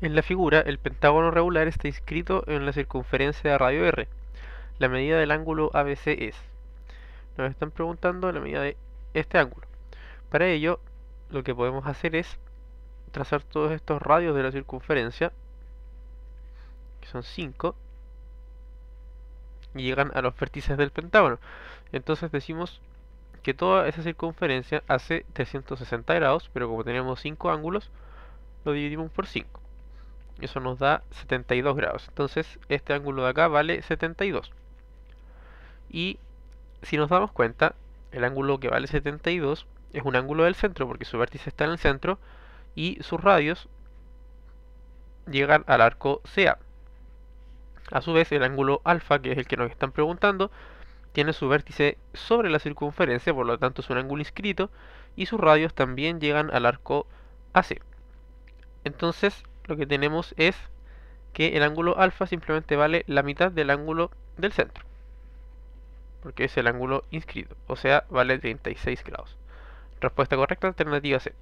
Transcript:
En la figura, el pentágono regular está inscrito en la circunferencia de radio R. La medida del ángulo ABC es. Nos están preguntando la medida de este ángulo. Para ello, lo que podemos hacer es trazar todos estos radios de la circunferencia, que son 5, y llegan a los vértices del pentágono. Entonces decimos que toda esa circunferencia hace 360 grados, pero como tenemos 5 ángulos, lo dividimos por 5. Eso nos da 72 grados. Entonces este ángulo de acá vale 72. Y si nos damos cuenta, el ángulo que vale 72 es un ángulo del centro porque su vértice está en el centro y sus radios llegan al arco CA. A su vez, el ángulo alfa, que es el que nos están preguntando, tiene su vértice sobre la circunferencia, por lo tanto es un ángulo inscrito, y sus radios también llegan al arco AC. Entonces, lo que tenemos es que el ángulo alfa simplemente vale la mitad del ángulo del centro. Porque es el ángulo inscrito, o sea, vale 36 grados. Respuesta correcta, alternativa C.